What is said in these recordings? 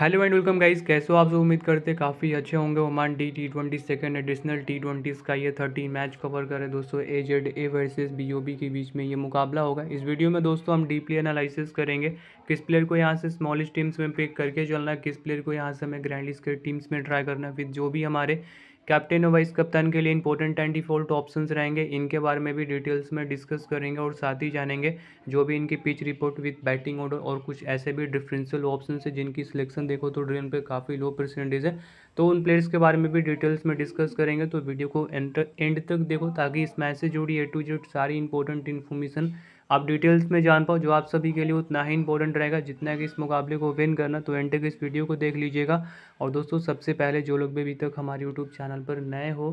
Hello and welcome guys कैसे हो आप सब उम्मीद करते हैं काफ़ी अच्छे होंगे Oman D T twenty second additional T twenties का ये थर्टीन मैच कवर करें दोस्तों A Z A versus B O B के बीच में ये मुकाबला होगा इस वीडियो में दोस्तों हम डीपली एनालिसिस करेंगे किस प्लेयर को यहाँ से स्मॉलेस्ट टीम्स में पिक करके चलना है किस प्लेयर को यहाँ से हमें ग्रैंड लिस्ट टीम्स में ट्राई करना है फिर जो भी हमारे कैप्टन और वाइस कप्तान के लिए इंपॉर्टेंट एंड डिफॉल्ट ऑप्शंस रहेंगे इनके बारे में भी डिटेल्स में डिस्कस करेंगे और साथ ही जानेंगे जो भी इनकी pitch report with batting order और कुछ ऐसे भी डिफरेंशियल ऑप्शन है जिनकी सिलेक्शन देखो तो ड्रेन पे काफ़ी लो परसेंटेज है तो उन प्लेयर्स के बारे में भी डिटेल्स में डिस्कस करेंगे तो वीडियो को एंड तक देखो ताकि इस मैच से जुड़ी ए टू जेड सारी इंपॉर्टेंट इन्फॉर्मेशन आप डिटेल्स में जान पाओ जो आप सभी के लिए उतना ही इंपॉर्टेंट रहेगा जितना कि इस मुकाबले को विन करना तो एंड तक इस वीडियो को देख लीजिएगा और दोस्तों सबसे पहले जो लोग भी अभी तक हमारे यूट्यूब चैनल पर नए हो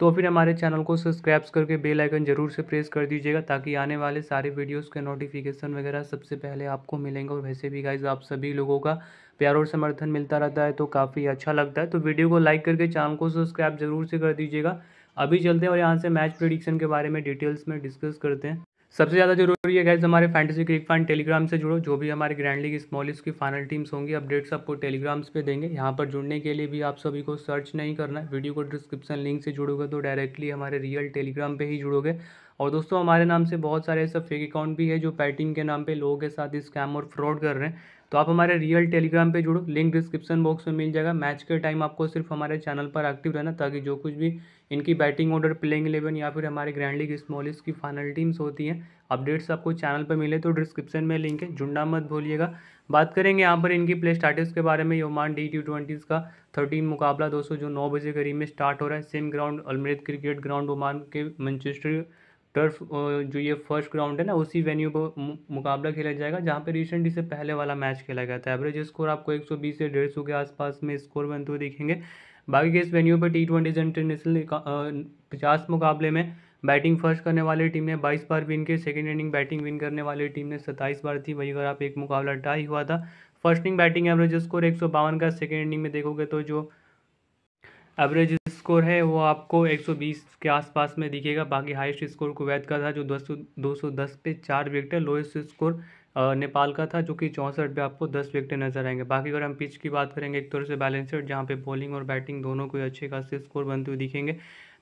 तो फिर हमारे चैनल को सब्सक्राइब करके बेल आइकन जरूर से प्रेस कर दीजिएगा ताकि आने वाले सारे वीडियोस के नोटिफिकेशन वगैरह सबसे पहले आपको मिलेंगे और वैसे भी गाइज आप सभी लोगों का प्यार और समर्थन मिलता रहता है तो काफ़ी अच्छा लगता है तो वीडियो को लाइक करके चैनल को सब्सक्राइब जरूर से कर दीजिएगा अभी चलते हैं और यहाँ से मैच प्रिडिक्शन के बारे में डिटेल्स में डिस्कस करते हैं सबसे ज़्यादा जरूरी है गैस हमारे फैंटेसी क्रिक फैन टेलीग्राम से जुड़ो जो भी हमारे ग्रैंड लीग स्मॉल की फाइनल टीम्स होंगी अपडेट्स आपको टेलीग्राम्स पे देंगे यहाँ पर जुड़ने के लिए भी आप सभी को सर्च नहीं करना है वीडियो को डिस्क्रिप्शन लिंक से जुड़ोगे तो डायरेक्टली हमारे रियल टेलीग्राम पर ही जुड़ोगे और दोस्तों हमारे नाम से बहुत सारे ऐसे फेक अकाउंट भी है जो पैटिंग के नाम पर लोगों के साथ स्कैम और फ्रॉड कर रहे हैं तो आप हमारे रियल टेलीग्राम पर जुड़ो लिंक डिस्क्रिप्शन बॉक्स में मिल जाएगा मैच के टाइम आपको सिर्फ हमारे चैनल पर एक्टिव रहना ताकि जो कुछ भी इनकी बैटिंग ऑर्डर प्लेइंग इलेवन या फिर हमारे ग्रैंड लीग स्मॉलिस्ट की फाइनल टीम्स होती हैं अपडेट्स आपको चैनल पर मिले तो डिस्क्रिप्शन में लिंक है झुंडा मत भूलिएगा बात करेंगे यहाँ पर इनकी प्ले स्टार्टिस के बारे में योमान डी टी ट्वेंटीज़ का थर्टीन मुकाबला दोस्तों जो नौ बजे करीब में स्टार्ट हो रहा है same ground Al Amerat cricket ground Oman के मैनचेस्टर टर्फ जो ये फर्स्ट ग्राउंड है ना उसी वेन्यू पर मुकाबला खेला जाएगा जहाँ पर रिसेंटली से पहले वाला मैच खेला गया था एवरेज स्कोर आपको 120 से 150 के आसपास में स्कोर बनते हुए दिखेंगे बाकी के इस वेन्यू पर टी ट्वेंटी इंटरनेशनल पचास मुकाबले में बैटिंग फर्स्ट करने वाली टीम ने 22 बार विन की सेकेंड इनिंग बैटिंग विन करने वाली टीम ने 27 बार थी वही अगर आप एक मुकाबला टाई हुआ था first inning batting average score एक का सेकेंड इनिंग में देखोगे तो जो एवरेज स्कोर है वो आपको 120 के आसपास में दिखेगा बाकी हाईएस्ट स्कोर कुवैत का था जो दो सौ पे चार विकेट है लोएस्ट स्कोर नेपाल का था जो कि चौंसठ पे आपको दस विकेट नजर आएंगे बाकी अगर हम पिच की बात करेंगे एक तरह से बैलेंसेड जहाँ पे बॉलिंग और बैटिंग दोनों को अच्छे खासे स्कोर बनते हुए दिखेंगे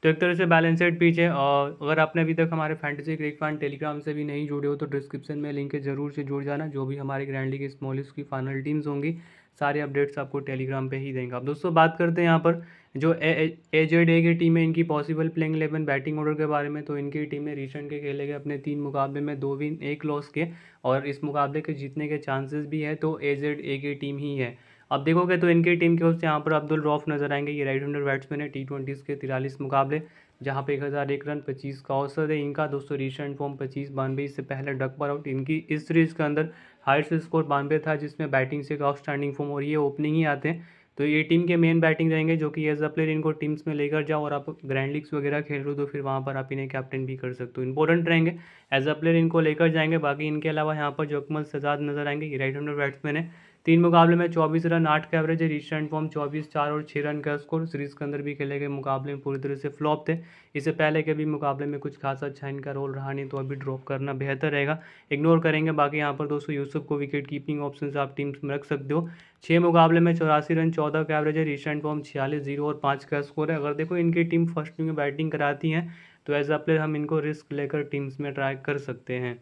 तो एक तरह से बैलेंसेड पिच है और अगर आपने अभी तक हमारे फैंटेसी क्रिक फैन टेलीग्राम से भी नहीं जुड़े हो तो डिस्क्रिप्शन में लिंक है जरूर से जुड़ जाना जो भी हमारी ग्रैंड लीग स्मॉलिस्ट की फाइनल टीम्स होंगी सारे अपडेट्स आपको टेलीग्राम पर ही देंगे आप दोस्तों बात करते हैं यहाँ पर जो ए जेड ए की टीम है इनकी possible playing eleven batting order के बारे में तो इनकी टीम ने रिसेंट के खेले गए अपने तीन मुकाबले में दो विन एक लॉस के और इस मुकाबले के जीतने के चांसेस भी है तो ए जेड ए की टीम ही है अब देखोगे तो इनकी टीम की ओर से यहाँ पर अब्दुल रॉफ नजर आएंगे ये राइट हैंडर बैट्समैन है टी ट्वेंटीज़ के तिरालीस मुकाबले जहाँ पे एक हज़ार एक रन पच्चीस का औसत है इनका दोस्तों रिसेंट फॉर्म पच्चीस बानवे इससे पहले डक पर आउट इनकी इस सीरीज़ के अंदर हाइस्ट स्कोर बानवे था जिसमें बैटिंग से एक आउटस्टैंडिंग फॉर्म और ये ओपनिंग ही आते हैं तो ये टीम के मेन बैटिंग रहेंगे जो कि एज अ प्लेयर इनको टीम्स में लेकर जाओ और आप ग्रैंड लीग्स वगैरह खेल रहे हो तो फिर वहाँ पर आप इन्हें कैप्टन भी कर सकते हो इंपॉर्टेंट रहेंगे एज अ प्लेयर इनको लेकर जाएंगे बाकी इनके अलावा यहाँ पर जो अकमल सजाद नजर आएंगे ये राइट हैंडर बैट्समैन है तीन मुकाबले में चौबीस रन आठ का एवरेज है रिसेंट फॉर्म चौबीस चार और छः रन का स्कोर सीरीज के अंदर भी खेले गए मुकाबले में पूरी तरह से फ्लॉप थे इससे पहले के भी मुकाबले में कुछ खासा अच्छा इनका रोल रहा नहीं तो अभी ड्रॉप करना बेहतर रहेगा इग्नोर करेंगे बाकी यहाँ पर दोस्तों यूसुफ को विकेट कीपिंग ऑप्शन आप टीम्स में रख सकते हो छः मुकाबले में चौरासी रन चौदह का एवरेज है रिसेंट फॉर्म छियालीस जीरो और पाँच का स्कोर है अगर देखो इनकी टीम फर्स्ट में बैटिंग कराती है तो एज अ प्लेयर हम इनको रिस्क लेकर टीम्स में ट्राई कर सकते हैं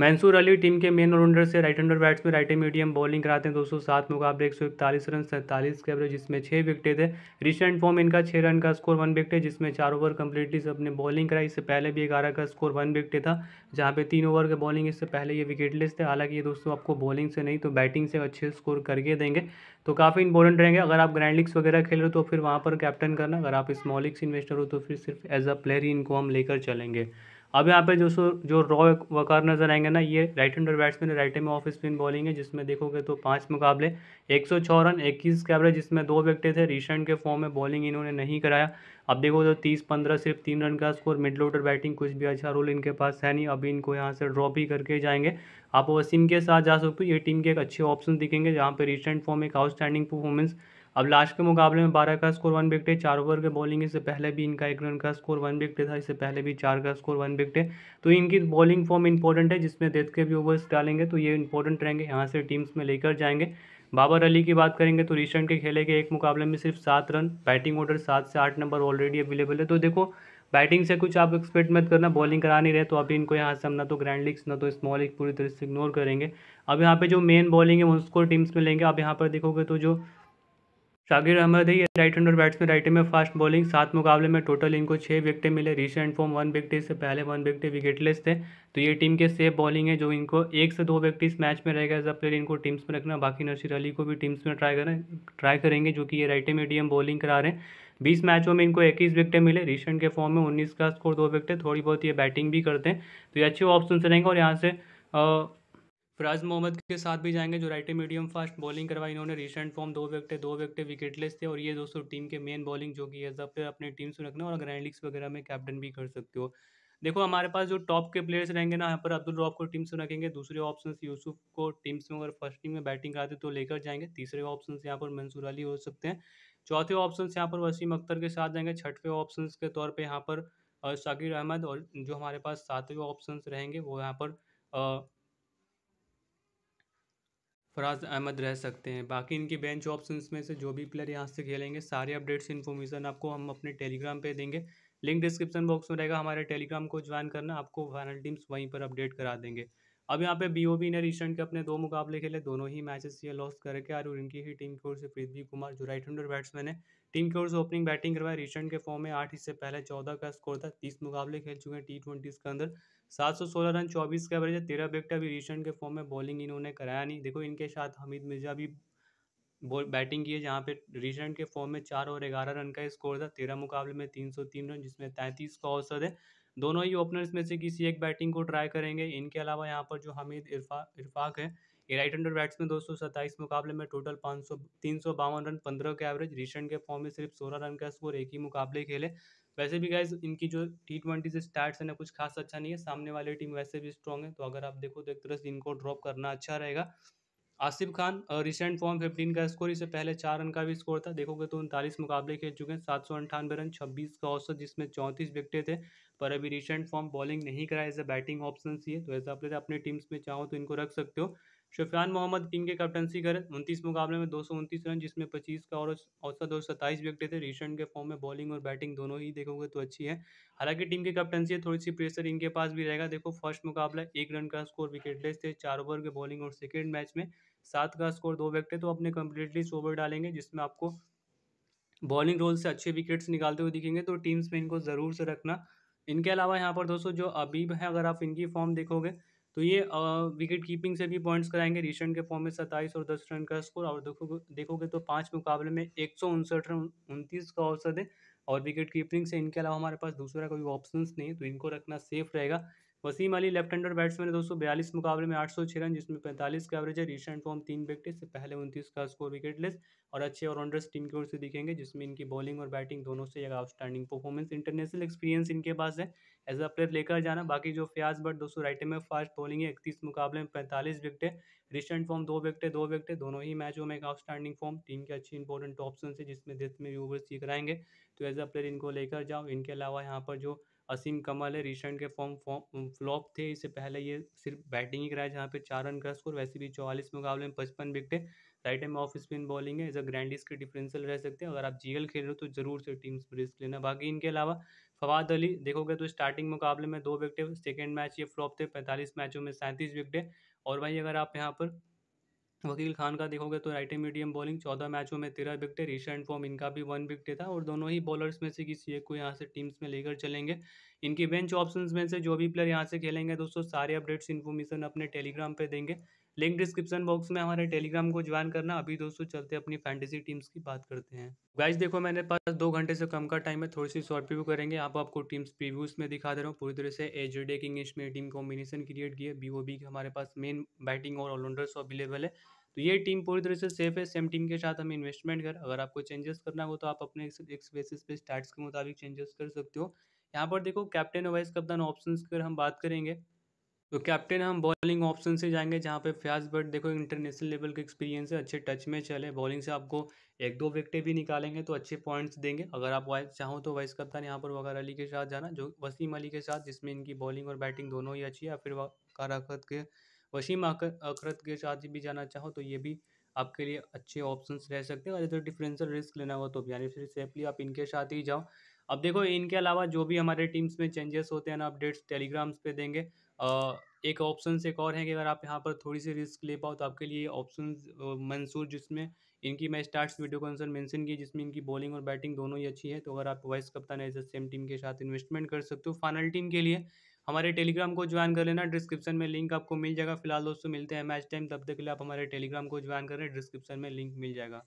मैंसूर अली टीम के मेन ऑलराउंडर से right hander batsman right medium bowling कराते हैं दोस्तों सात मुकाबले एक सौ इकतालीस रन सैंतालीस के एवरेज जिसमें छः विकटे थे रिसेंट फॉर्म इनका छः रन का स्कोर वन विकटे है जिसमें चार ओवर कम्प्लीटली से अपने बॉलिंग कराई इससे पहले भी ग्यारह का स्कोर वन विकटे था जहाँ पे तीन ओवर के बॉलिंग इससे पहले ये विकेटलेस थे हालांकि ये दोस्तों आपको बॉलिंग से नहीं तो बैटिंग से अच्छे स्कोर करके देंगे तो काफ़ी इंपॉर्टेंट रहेंगे अगर आप ग्रैंड लीग्स वगैरह खेल रहे हो तो फिर वहाँ पर कैप्टन करना अगर आप स्मॉल लीग्स इन्वेस्टर हो तो फिर सिर्फ एज अ प्लेयर ही इनको हम लेकर चलेंगे अब यहाँ पे जो सो जो रॉ वकार नज़र आएंगे ना ये राइट हैंडर बैट्समैन राइट में ऑफ स्पिन बॉलिंग है जिसमें देखोगे तो पाँच मुकाबले एक सौ रन इक्कीस के जिसमें दो विकटे थे रिसेंट के फॉर्म में बॉलिंग इन्होंने नहीं कराया अब देखो तो तीस पंद्रह सिर्फ तीन रन का स्कोर मिडल ऑर्डर बैटिंग कुछ भी अच्छा रोल इनके पास है नहीं अभी इनको यहाँ से ड्रॉप ही करके जाएंगे आप वसीम के साथ जा सकते हो ये टीम के एक अच्छे ऑप्शन दिखेंगे जहाँ पर रिसेंट फॉर्म एक आउटस्टैंडिंग परफॉर्मेंस अब लास्ट के मुकाबले में बारह का स्कोर वन विकेट है चार ओवर के बॉलिंग इससे पहले भी इनका एक रन का स्कोर वन विकेट था इससे पहले भी चार का स्कोर वन विकेट है तो इनकी बॉलिंग फॉर्म इंपॉर्टेंट है जिसमें देख के भी ओवर्स डालेंगे तो ये इंपॉर्टेंट रहेंगे यहाँ से टीम्स में लेकर जाएंगे बाबर अली की बात करेंगे तो रिसेंट के खेले के एक मुकाबले में सिर्फ सात रन बैटिंग ऑर्डर सात से आठ नंबर ऑलरेडी अवेलेबल है तो देखो बैटिंग से कुछ आप एक्सपेक्ट मत करना बॉलिंग करा नहीं रहे तो अभी इनको यहाँ से हम ना तो ग्रैंड लीग्स ना तो स्मॉल लीग पूरी तरह से इग्नोर करेंगे अब यहाँ पे जो मेन बॉलिंग है स्कोर टीम्स में लेंगे अब यहाँ पर देखोगे तो जो शाकिर अहमद है ये राइट हैंडर बैट्समैन राइट में फास्ट बॉलिंग सात मुकाबले में टोटल इनको छः विकेटें मिले रिसेंट फॉर्म वन विकेट से पहले वन विकेट विकेटलेस थे तो ये टीम के सेफ बॉलिंग है जो इनको एक से दो विकेट इस मैच में रहेगा एज अ प्लेयर इनको टीम्स में रखना बाकी नसीर अली को भी टीम्स में ट्राई करें ट्राई करेंगे जो कि ये राइट मीडियम बॉलिंग करा रहे हैं बीस मैचों में इनको इक्कीस विकेटें मिले रिसेंट के फॉर्म में उन्नीस का स्कोर दो विकेटें थोड़ी बहुत ये बैटिंग भी करते हैं तो ये अच्छे ऑप्शन से रहेंगे और यहाँ से फराज मोहम्मद के साथ भी जाएंगे जो राइट मीडियम फास्ट बॉलिंग करवाई इन्होंने रिसेंट फॉर्म दो विकटे दो विकटे विकेटलेस थे और ये दोस्तों टीम के मेन बॉलिंग जो कि एज पे अपने टीम से रखना और ग्रैंड लीग्स वगैरह में कैप्टन भी कर सकते हो देखो हमारे पास जो टॉप के प्लेयर्स रहेंगे ना यहाँ पर अब्दुल रॉफ को टीम से रखेंगे दूसरे ऑप्शन यूसुफ को टीम से अगर फर्स्ट टीम में बैटिंग कराते तो लेकर जाएंगे तीसरे ऑप्शन यहाँ पर मंसूर अली हो सकते हैं चौथे ऑप्शन यहाँ पर वसीम अख्तर के साथ जाएंगे छठवें ऑप्शन के तौर पर यहाँ पर शाकिर अहमद और जो हमारे पास सातवें ऑप्शन रहेंगे वो यहाँ पर फराज अहमद रह सकते हैं बाकी इनके बेंच ऑप्शन में से जो भी प्लेयर यहाँ से खेलेंगे सारे अपडेट्स इन्फॉर्मेशन आपको हम अपने टेलीग्राम पे देंगे लिंक डिस्क्रिप्शन बॉक्स में रहेगा हमारे टेलीग्राम को ज्वाइन करना आपको फाइनल टीम्स वहीं पर अपडेट करा देंगे अब यहाँ पे बीओबी ने रिसेंट के अपने दो मुकाबले खेले दोनों ही मैचेस ये लॉस करके और इनकी ही टीम की ओर से पृथ्वी कुमार जो राइट हैंडर बैट्समैन है टीम की ओर से ओपनिंग बैटिंग करवाई रिसेंट के फॉर्म में आठ इससे पहले चौदह का स्कोर था तीस मुकाबले खेल चुके हैं टी ट्वेंटीज़ के अंदर सात सौ सोलह रन चौबीस का एवरेज है तेरह विकेट अभी रिसेंट के फॉर्म में बॉलिंग इन्होंने कराया नहीं देखो इनके साथ हमीद मिर्जा भी बॉल बैटिंग की है जहाँ पे रिसेंट के फॉर्म में चार और ग्यारह रन का स्कोर था तेरह मुकाबले में तीन सौ तीन रन जिसमें तैंतीस का औसत है दोनों ही ओपनर्स में से किसी एक बैटिंग को ट्राई करेंगे इनके अलावा यहाँ पर जो हमीद इरफा इरफाक है ये राइट हैंडर बैट्समैन दोस्तों सत्ताईस मुकाबले में टोटल पाँच सौ तीन सौ बावन रन पंद्रह के एवरेज रिसेंट के फॉर्म में सिर्फ सोलह रन का स्कोर एक ही मुकाबले खेले वैसे भी गाइज इनकी जो टी ट्वेंटी से स्टार्ट है ना कुछ खास अच्छा नहीं है सामने वाली टीम वैसे भी स्ट्रॉन्ग है तो अगर आप देखो तो एक तरह से इनको ड्रॉप करना अच्छा रहेगा Asif Khan recent form fifteen का स्कोर इससे पहले चार रन का भी स्कोर था देखोगे तो उनतालीस मुकाबले खेल चुके हैं सात सौ अंठानवे रन छब्बीस का औसत जिसमें चौंतीस विकटे थे पर अभी रिसेंट फॉर्म बॉलिंग नहीं कराए एज ए बैटिंग ऑप्शन ही है तो ऐसा आप अपने टीम्स में चाहो तो इनको रख सकते हो शुफियान मोहम्मद टीम के कैप्टनसी कर उनतीस मुकाबले में दो रन जिसमें पच्चीस का और औसत सौ सत्ताईस विकेट थे रिसेंट के फॉर्म में बॉलिंग और बैटिंग दोनों ही देखोगे तो अच्छी है हालांकि टीम की कैप्टनसी है थोड़ी सी प्रेशर इनके पास भी रहेगा देखो फर्स्ट मुकाबला एक रन का स्कोर विकेटलेस थे चार ओवर के बॉलिंग और सेकेंड मैच में सात का स्कोर दो विकेट तो अपने कम्प्लीटली ओवर डालेंगे जिसमें आपको बॉलिंग रोल से अच्छे विकेट्स निकालते हुए दिखेंगे तो टीम्स में इनको ज़रूर से रखना इनके अलावा यहाँ पर दोस्तों जो अबीब हैं अगर आप इनकी फॉर्म देखोगे तो ये विकेट कीपिंग से भी पॉइंट्स कराएंगे रिसेंट के फॉर्म में सत्ताईस और दस रन का स्कोर और देखोगे देखोगे तो पाँच मुकाबले में एक सौ उनसठ रन उनतीस का औसत है और विकेट कीपिंग से इनके अलावा हमारे पास दूसरा कोई ऑप्शन नहीं है तो इनको रखना सेफ रहेगा Wasim Ali left hander batsman है दोस्तों बयालीस मुकाबले में आठ सौ रन जिसमें पैंतालीस का एवरेज है रिसेंट फॉर्म तीन विकेट से पहले उनतीस का स्कोर विकेट लेस और अच्छे ऑलराउंडर्स टीम की ओर से दिखेंगे जिसमें इनकी बॉलिंग और बैटिंग दोनों से एक आउटस्टैंडिंग परफॉर्मेंस इंटरनेशनल एक्सपीरियंस इनके पास है एज अ प्लेयर लेकर जाना बाकी जो फयाज बट दोस्तों राइट में फास्ट बॉलिंग है इकतीस मुकाबले में पैंतालीस विकेट रिसेंट फॉर्म दो विकेट दो विकेट दोनों ही मैचों में एक आउटस्टैंडिंग फॉर्म टीम के अच्छी इंपॉर्टेंट ऑप्शन है जिसमें देश में यूवर्स सीख रहेंगे तो एज अ प्लेयर इनको लेकर जाओ इनके अलावा यहाँ पर जो असीम कमल है रिसेंट के फॉर्म फॉर्म फ्लॉप थे इससे पहले ये सिर्फ बैटिंग ही कराया जहाँ पे चार रन का स्कोर वैसे भी चौवालीस मुकाबले में पचपन wickets right arm off spin bowling है एज अ ग्रैंडिस के डिफरेंशियल रह सकते हैं अगर आप जीएल खेल रहे हो तो जरूर से टीम रिस्क लेना बाकी इनके अलावा फवाद अली देखोगे तो स्टार्टिंग मुकाबले में दो विकटे सेकेंड मैच ये फ्लॉप थे पैंतालीस मैचों में सैंतीस विकटें और भाई अगर आप यहाँ पर वकील खान का देखोगे तो राइट मीडियम बॉलिंग चौदह मैचों में तेरह विकटे रिसेंट फॉर्म इनका भी वन विकटे था और दोनों ही बॉलर्स में से किसी एक को यहाँ से टीम्स में लेकर चलेंगे इनकी बेंच ऑप्शंस में से जो भी प्लेयर यहाँ से खेलेंगे दोस्तों सारे अपडेट्स इन्फॉर्मेशन अपने टेलीग्राम पर देंगे लिंक डिस्क्रिप्शन बॉक्स में हमारे टेलीग्राम को ज्वाइन करना अभी दोस्तों चलते अपनी फैंटेसी टीम्स की बात करते हैं गाइज देखो मैंने पास दो घंटे से कम का टाइम है थोड़ी सी शॉर्ट प्रीव्यू करेंगे आप आपको टीम्स प्रीव्यूज में दिखा दे रहा हूँ पूरी तरह से एज डे इंग्लिश में टीम कॉम्बिनेशन क्रिएट किए बी ओ बी के हमारे पास मेन बैटिंग और ऑलराउंडर्स अवेलेबल है तो ये टीम पूरी तरह से सेफ है सेम टीम के साथ हमें इन्वेस्टमेंट कर अगर आपको चेंजेस करना हो तो आप अपने एक्स बेसिस पे स्टार्ट के मुताबिक चेंजेस कर सकते हो यहाँ पर देखो कैप्टन वाइस कप्तान ऑप्शन की हम बात करेंगे तो कैप्टन हम बॉलिंग ऑप्शन से जाएंगे जहाँ पे फ्याज बट देखो इंटरनेशनल लेवल के एक्सपीरियंस है अच्छे टच में चले बॉलिंग से आपको एक दो विकटें भी निकालेंगे तो अच्छे पॉइंट्स देंगे अगर आप वाइस चाहो तो वाइस कप्तान यहाँ पर वकार अली के साथ जाना जो वसीम अली के साथ जिसमें इनकी बॉलिंग और बैटिंग दोनों ही अच्छी है फिर वकार अखरत के वसीम अखरत के साथ भी जाना चाहो तो ये भी आपके लिए अच्छे ऑप्शन रह सकते हैं अगर इधर डिफरेंशियल रिस्क लेना हो तो यानी फिर सेफली आप इनके साथ ही जाओ अब देखो इनके अलावा जो भी हमारे टीम्स में चेंजेस होते हैं ना अपडेट्स टेलीग्राम्स पे देंगे एक एक से एक और है कि अगर आप यहाँ पर थोड़ी-सी रिस्क ले पाओ तो आपके लिए ऑप्शन मंसूर जिसमें इनकी मैं स्टार्ट वीडियो को अनुसार मेंशन की जिसमें इनकी बॉलिंग और बैटिंग दोनों ही अच्छी है। तो अगर आप वाइस कप्तान एज सेम टीम के साथ इन्वेस्टमेंट कर सकते हो। फाइनल टीम के लिए हमारे टेलीग्राम को जॉइन कर लेना डिस्क्रिप्शन में लिंक आपको मिल जाएगा। फिलहाल दोस्तों मिलते हैं मैच टाइम तब तक के लिए आप हमारे टेलीग्राम को जॉइन करें डिस्क्रिप्शन में लिंक मिल जाएगा।